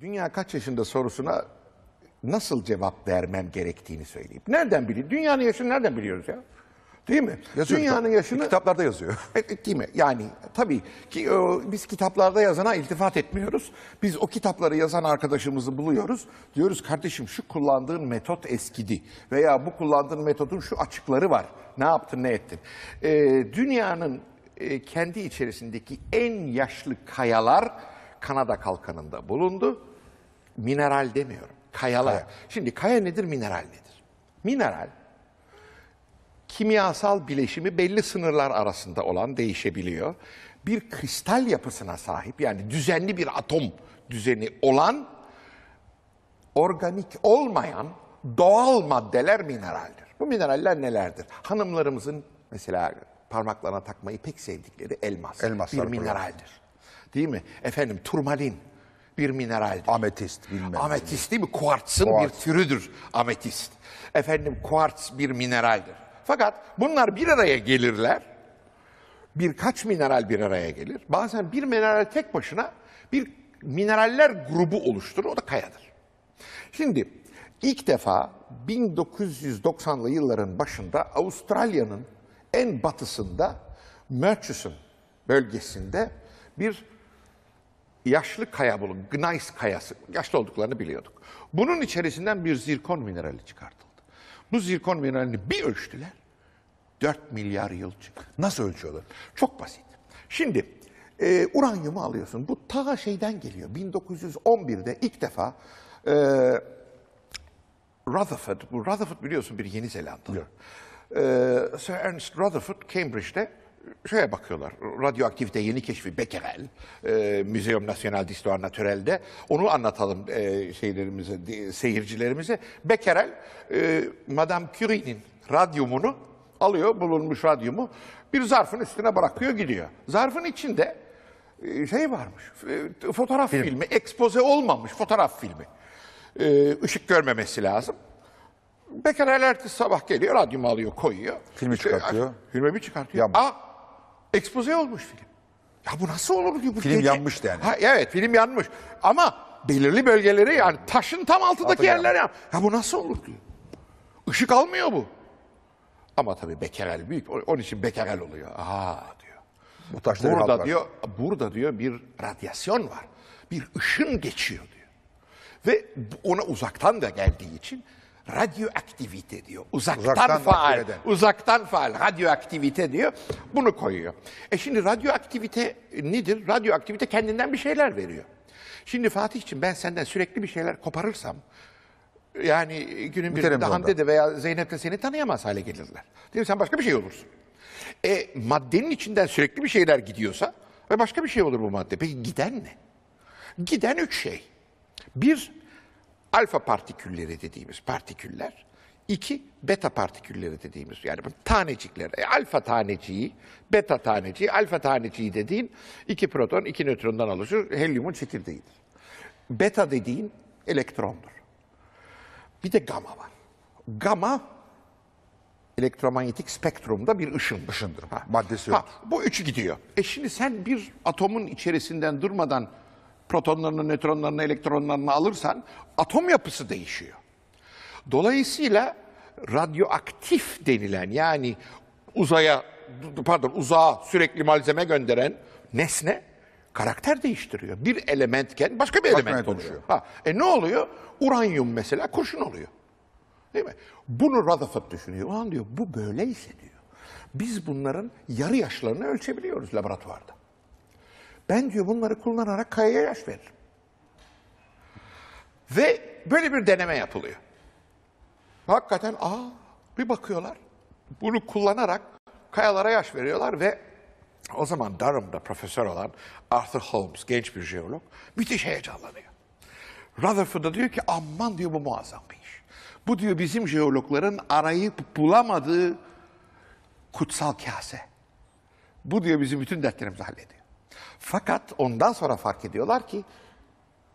dünya kaç yaşında sorusuna nasıl cevap vermem gerektiğini söyleyip Nereden biliyor? Dünyanın yaşını nereden biliyoruz ya? Değil mi? Yazıyor Dünyanın kitap, yaşını kitaplarda yazıyor. Değil mi? Yani tabii ki o, e, biz kitaplarda yazana iltifat etmiyoruz. Biz o kitapları yazan arkadaşımızı buluyoruz. Diyoruz kardeşim şu kullandığın metot eskidi veya bu kullandığın metodun şu açıkları var. Ne yaptın, ne ettin? Ee, dünyanın e, kendi içerisindeki en yaşlı kayalar Kanada kalkanında bulundu. Mineral demiyorum, kayalar. Kaya. Şimdi kaya nedir, mineral nedir? Mineral, kimyasal bileşimi belli sınırlar arasında olan değişebiliyor. Bir kristal yapısına sahip yani düzenli bir atom düzeni olan, organik olmayan doğal maddeler mineraldir. Bu mineraller nelerdir? Hanımlarımızın mesela parmaklarına takmayı pek sevdikleri elmas. Elmaslar bir mineraldir değil mi? Efendim turmalin bir mineral, Ametist bilmem. Ametist değil mi? Kuartsın Kuarts. bir türüdür ametist. Efendim kuarts bir mineraldir. Fakat bunlar bir araya gelirler. Birkaç mineral bir araya gelir. Bazen bir mineral tek başına bir mineraller grubu oluşturur. O da kayadır. Şimdi ilk defa 1990'lı yılların başında Avustralya'nın en batısında Murchison bölgesinde bir yaşlı kaya bulun, gneis kayası. Yaşlı olduklarını biliyorduk. Bunun içerisinden bir zirkon minerali çıkartıldı. Bu zirkon mineralini bir ölçtüler. 4 milyar yıl çıktı. Nasıl ölçüyorlar? Çok basit. Şimdi e, uranyumu alıyorsun. Bu ta şeyden geliyor. 1911'de ilk defa e, Rutherford, bu Rutherford biliyorsun bir Yeni Zelandalı. Evet. E, Sir Ernest Rutherford Cambridge'de şeye bakıyorlar. Radyoaktivite yeni keşfi Becquerel, e, Museum National d'Histoire Naturelle'de. Onu anlatalım e, şeylerimize, seyircilerimize. Becquerel, e, Madame Curie'nin radyumunu alıyor, bulunmuş radyumu bir zarfın üstüne bırakıyor gidiyor. Zarfın içinde e, şey varmış, e, fotoğraf Film. filmi, ekspoze olmamış fotoğraf filmi. E, ışık görmemesi lazım. Becquerel ertesi sabah geliyor, radyumu alıyor, koyuyor. Filmi İşte, çıkartıyor. Filmi çıkartıyor. Yanmış. Aa, ah, Ekspoze olmuş film. Ya bu nasıl olur ki bu Film gece- yanmıştı yani. Ha, evet film yanmış. Ama belirli bölgeleri yani taşın tam altındaki Altı yerler yan. Ya bu nasıl olur ki? Işık almıyor bu. Ama tabii Bekerel büyük. o- Onun için Bekerel oluyor. Aa diyor. Bu taşları Burada kaldılar. diyor, burada diyor bir radyasyon var. Bir ışın geçiyor diyor. Ve ona uzaktan da geldiği için radyoaktivite diyor. Uzaktan, uzaktan faal, makineden. Şey uzaktan faal radyoaktivite diyor. Bunu koyuyor. E şimdi radyoaktivite nedir? Radyoaktivite kendinden bir şeyler veriyor. Şimdi Fatih için ben senden sürekli bir şeyler koparırsam yani günün birinde Hamdi de veya Zeynep de seni tanıyamaz hale gelirler. Değil mi? Sen başka bir şey olursun. E, maddenin içinden sürekli bir şeyler gidiyorsa ve başka bir şey olur bu madde. Peki giden ne? Giden üç şey. Bir, alfa partikülleri dediğimiz partiküller, iki beta partikülleri dediğimiz yani tanecikler. E, alfa taneciği, beta taneciği, alfa taneciği dediğin iki proton, iki nötrondan oluşur. Helyumun çekirdeğidir. Beta dediğin elektrondur. Bir de gama var. Gama elektromanyetik spektrumda bir ışın. Işındır. Ha. Maddesi yok. bu üçü gidiyor. E şimdi sen bir atomun içerisinden durmadan protonlarını, nötronlarını, elektronlarını alırsan atom yapısı değişiyor. Dolayısıyla radyoaktif denilen yani uzaya pardon uzağa sürekli malzeme gönderen nesne karakter değiştiriyor. Bir elementken başka bir element, element oluyor. Ha, e ne oluyor? Uranyum mesela kurşun oluyor. Değil mi? Bunu Rutherford düşünüyor. Ulan diyor bu böyleyse diyor. Biz bunların yarı yaşlarını ölçebiliyoruz laboratuvarda. Ben diyor bunları kullanarak kayaya yaş veririm. Ve böyle bir deneme yapılıyor. Hakikaten aa bir bakıyorlar. Bunu kullanarak kayalara yaş veriyorlar ve o zaman Durham'da profesör olan Arthur Holmes genç bir jeolog müthiş heyecanlanıyor. Rutherford'a diyor ki aman diyor bu muazzam bir iş. Bu diyor bizim jeologların arayıp bulamadığı kutsal kase. Bu diyor bizim bütün dertlerimizi hallediyor. Fakat ondan sonra fark ediyorlar ki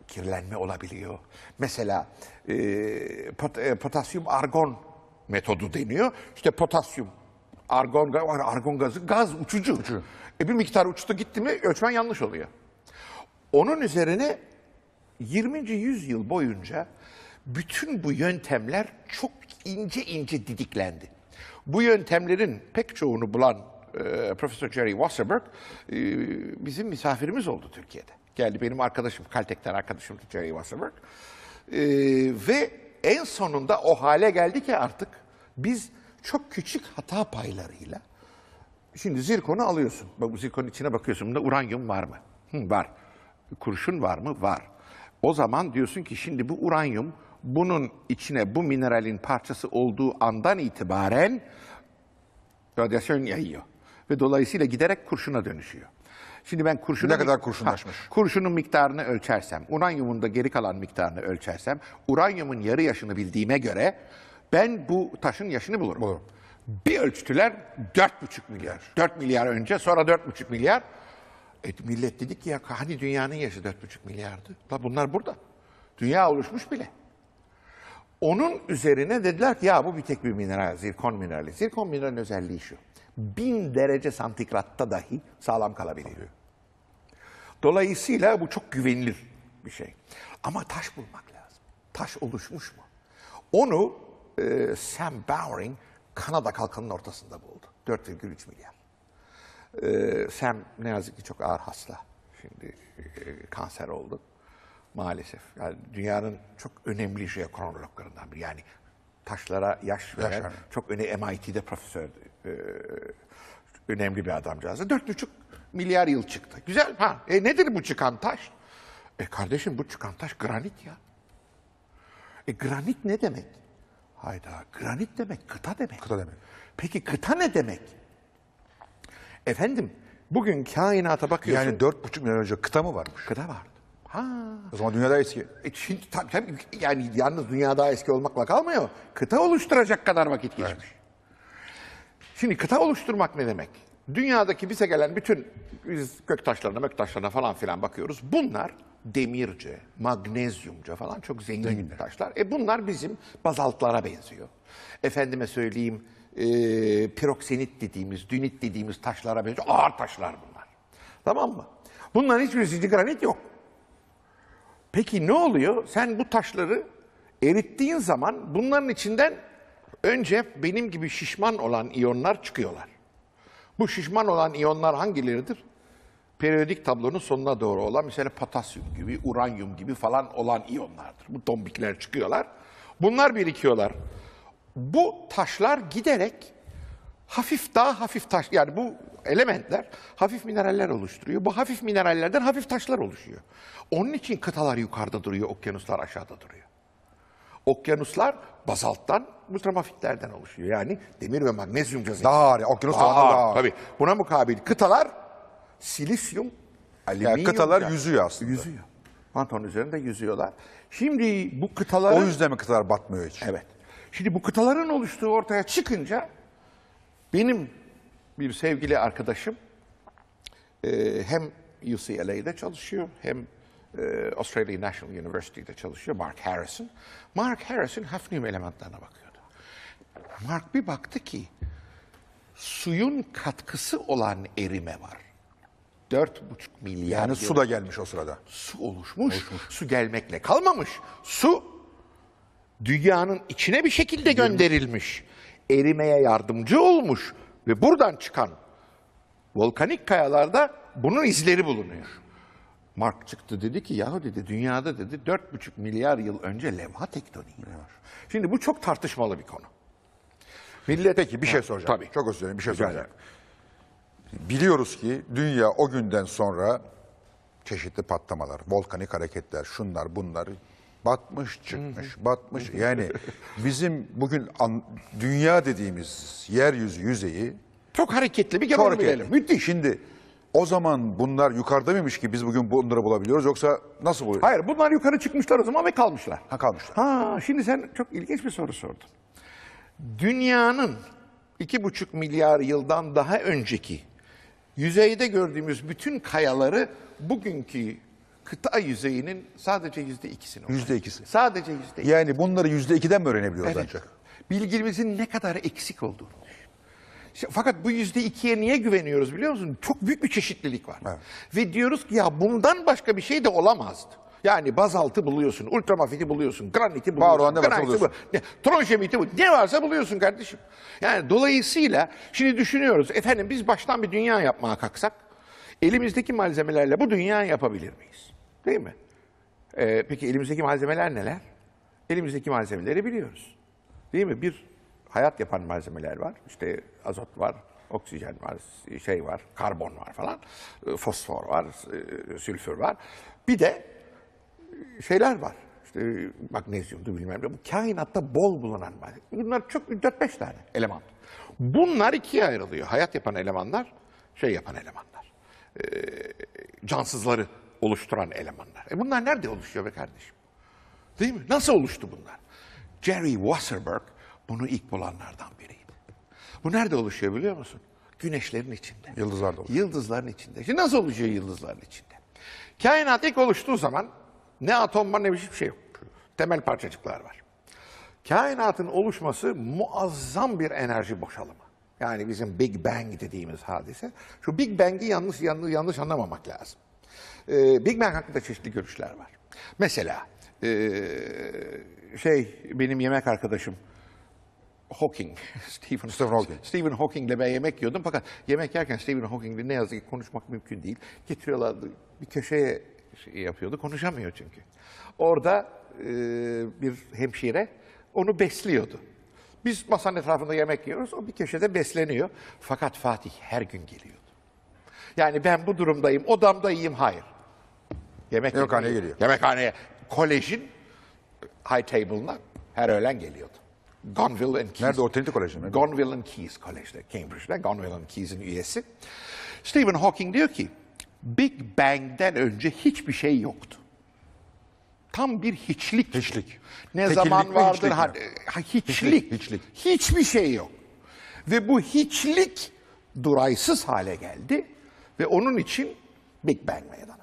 kirlenme olabiliyor. Mesela e, pot, e, potasyum argon metodu deniyor. İşte potasyum argon, argon gazı gaz uçucu. uçucu. E bir miktar uçtu gitti mi ölçmen yanlış oluyor. Onun üzerine 20. yüzyıl boyunca bütün bu yöntemler çok ince ince didiklendi. Bu yöntemlerin pek çoğunu bulan ee, Profesör Jerry Wasserberg e, bizim misafirimiz oldu Türkiye'de. Geldi benim arkadaşım, Kaltek'ten arkadaşım Jerry Wasserberg. E, ve en sonunda o hale geldi ki artık biz çok küçük hata paylarıyla Şimdi zirkonu alıyorsun. Bak bu zirkonun içine bakıyorsun. Bunda uranyum var mı? Hı, var. Kurşun var mı? Var. O zaman diyorsun ki şimdi bu uranyum bunun içine bu mineralin parçası olduğu andan itibaren radyasyon yayıyor ve dolayısıyla giderek kurşuna dönüşüyor. Şimdi ben kurşunun... Ne kadar kurşunlaşmış? Ha, kurşunun miktarını ölçersem, uranyumun da geri kalan miktarını ölçersem, uranyumun yarı yaşını bildiğime göre ben bu taşın yaşını bulurum. Bulurum. Bir ölçtüler 4,5 milyar. 4 milyar önce sonra 4,5 milyar. E, millet dedi ki ya hani dünyanın yaşı 4,5 milyardı? La bunlar burada. Dünya oluşmuş bile. Onun üzerine dediler ki ya bu bir tek bir mineral, zirkon minerali. Zirkon mineralin özelliği şu bin derece santigratta dahi sağlam kalabiliyor. Dolayısıyla bu çok güvenilir bir şey. Ama taş bulmak lazım. Taş oluşmuş mu? Onu e, Sam Bowring Kanada kalkanının ortasında buldu. 4,3 milyar. E, Sam ne yazık ki çok ağır hasta. Şimdi e, kanser oldu maalesef. Yani dünyanın çok önemli jeokronologlarından biri. Yani taşlara yaş veren Yaşar. çok önemli MIT'de profesör e, önemli bir adamcağızı Dört buçuk milyar yıl çıktı. Güzel. Ha, e nedir bu çıkan taş? E kardeşim bu çıkan taş granit ya. E granit ne demek? Hayda granit demek kıta demek. Kıta demek. Peki kıta ne demek? Efendim bugün kainata bakıyorsun. Yani dört buçuk milyar önce kıta mı varmış? Kıta vardı. Ha. O zaman dünyada eski. E, şimdi, tabii, tabii, yani yalnız dünyada eski olmakla kalmıyor. Kıta oluşturacak kadar vakit geçmiş. Evet. Şimdi kıta oluşturmak ne demek? Dünyadaki bize gelen bütün biz göktaşlarına, göktaşlarına falan filan bakıyoruz. Bunlar demirce, magnezyumca falan çok zengin Zengin. taşlar. E bunlar bizim bazaltlara benziyor. Efendime söyleyeyim e, piroksenit dediğimiz, dünit dediğimiz taşlara benziyor. Ağır taşlar bunlar. Tamam mı? Bunların hiçbirisi granit yok. Peki ne oluyor? Sen bu taşları erittiğin zaman bunların içinden Önce benim gibi şişman olan iyonlar çıkıyorlar. Bu şişman olan iyonlar hangileridir? Periyodik tablonun sonuna doğru olan mesela potasyum gibi, uranyum gibi falan olan iyonlardır. Bu tombikler çıkıyorlar. Bunlar birikiyorlar. Bu taşlar giderek hafif daha hafif taş yani bu elementler hafif mineraller oluşturuyor. Bu hafif minerallerden hafif taşlar oluşuyor. Onun için kıtalar yukarıda duruyor, okyanuslar aşağıda duruyor okyanuslar bazalttan, ultramafiklerden oluşuyor. Yani demir ve magnezyum cazı. Daha okyanus tabanı daha Tabii. Buna mukabil kıtalar silisyum, alüminyum. Yani kıtalar cazı. yüzüyor aslında. Yüzüyor. Manton üzerinde yüzüyorlar. Şimdi bu kıtalar... O yüzden mi kıtalar batmıyor hiç? Evet. Şimdi bu kıtaların oluştuğu ortaya çıkınca benim bir sevgili arkadaşım hem UCLA'de çalışıyor hem e, Australian National University'de çalışıyor Mark Harrison. Mark Harrison hafnium elementlerine bakıyordu. Mark bir baktı ki suyun katkısı olan erime var. 4,5 milyar Yani su da gelmiş o sırada. Su oluşmuş, oluşmuş. Su gelmekle kalmamış. Su dünyanın içine bir şekilde gönderilmiş. Erimeye yardımcı olmuş ve buradan çıkan volkanik kayalarda bunun izleri bulunuyor. Mark çıktı dedi ki yahu dedi dünyada dedi 4,5 milyar yıl önce levha tektoniği var. Şimdi bu çok tartışmalı bir konu. Millet Peki bir şey soracağım. Tabii. Çok özür dilerim bir şey Rica soracağım. Biliyoruz ki dünya o günden sonra çeşitli patlamalar, volkanik hareketler, şunlar bunlar batmış çıkmış, batmış. Yani bizim bugün an- dünya dediğimiz yeryüzü yüzeyi Çok hareketli bir gemi Çok bilelim. hareketli. Müthiş. Şimdi o zaman bunlar yukarıda mıymış ki biz bugün bunları bulabiliyoruz yoksa nasıl buluyoruz? Hayır bunlar yukarı çıkmışlar o zaman ve kalmışlar. Ha kalmışlar. Ha şimdi sen çok ilginç bir soru sordun. Dünyanın iki buçuk milyar yıldan daha önceki yüzeyde gördüğümüz bütün kayaları bugünkü kıta yüzeyinin sadece yüzde ikisini. Yüzde ikisi. Sadece yüzde ikisi. Yani bunları yüzde ikiden mi öğrenebiliyoruz evet. ancak? Bilgimizin ne kadar eksik olduğunu. Fakat bu yüzde ikiye niye güveniyoruz biliyor musun? Çok büyük bir çeşitlilik var. Evet. Ve diyoruz ki ya bundan başka bir şey de olamazdı. Yani bazaltı buluyorsun, ultramafiti buluyorsun, graniti buluyorsun, Baruan ne varsa buluyorsun. Bu, tronşemiti ne varsa buluyorsun kardeşim. Yani dolayısıyla şimdi düşünüyoruz, efendim biz baştan bir dünya yapmaya kalksak, elimizdeki malzemelerle bu dünyayı yapabilir miyiz? Değil mi? Ee, peki elimizdeki malzemeler neler? Elimizdeki malzemeleri biliyoruz. Değil mi? Bir hayat yapan malzemeler var. İşte azot var, oksijen var, şey var, karbon var falan, e, fosfor var, e, sülfür var. Bir de şeyler var. İşte magnezyumdu bilmem ne. Bu kainatta bol bulunan malzeme. Bunlar çok 4-5 tane eleman. Bunlar ikiye ayrılıyor. Hayat yapan elemanlar, şey yapan elemanlar. E, cansızları oluşturan elemanlar. E bunlar nerede oluşuyor be kardeşim? Değil mi? Nasıl oluştu bunlar? Jerry Wasserberg bunu ilk bulanlardan biriydi. Bu nerede oluşuyor biliyor musun? Güneşlerin içinde. Yıldızlarda oluşuyor. Yıldızların içinde. Şimdi nasıl oluşuyor yıldızların içinde? Kainat ilk oluştuğu zaman ne atom var ne bir şey yok. Temel parçacıklar var. Kainatın oluşması muazzam bir enerji boşalımı. Yani bizim Big Bang dediğimiz hadise. Şu Big Bang'i yanlış, yanlış, yanlış anlamamak lazım. Ee, Big Bang hakkında çeşitli görüşler var. Mesela e, şey benim yemek arkadaşım Hawking. Stephen, Stephen Hawking. Stephen Hawking ben yemek yiyordum fakat yemek yerken Stephen Hawking ne yazık ki konuşmak mümkün değil. Getiriyorlardı bir köşeye şey yapıyordu konuşamıyor çünkü. Orada e, bir hemşire onu besliyordu. Biz masanın etrafında yemek yiyoruz o bir köşede besleniyor. Fakat Fatih her gün geliyordu. Yani ben bu durumdayım odamda yiyeyim hayır. Yemek Yemekhaneye geliyor. Yemekhaneye. Kolejin high table'ına her öğlen geliyordu. Gonville and Keyes. Nerede? O Trinity Koleji mi? Gonville and Keyes Kolej'de, Cambridge'de. Gonville and Keyes'in üyesi. Stephen Hawking diyor ki, Big Bang'den önce hiçbir şey yoktu. Tam bir hiçlik. Hiçlik. Ne Tekillik zaman vardır? Ha, e, ha, hiçlik. hiçlik. Hiçlik. Hiçbir şey yok. Ve bu hiçlik duraysız hale geldi ve onun için Big Bang meydana